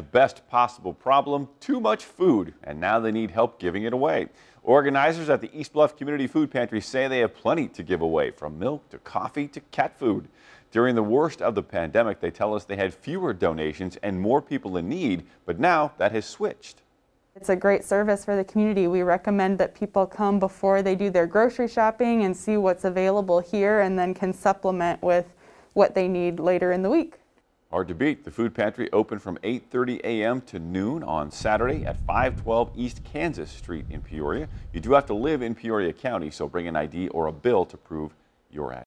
the best possible problem, too much food, and now they need help giving it away. Organizers at the East Bluff Community Food Pantry say they have plenty to give away, from milk to coffee to cat food. During the worst of the pandemic, they tell us they had fewer donations and more people in need, but now that has switched. It's a great service for the community. We recommend that people come before they do their grocery shopping and see what's available here and then can supplement with what they need later in the week. Hard to beat. The food pantry open from 8.30 a.m. to noon on Saturday at 512 East Kansas Street in Peoria. You do have to live in Peoria County, so bring an ID or a bill to prove your address.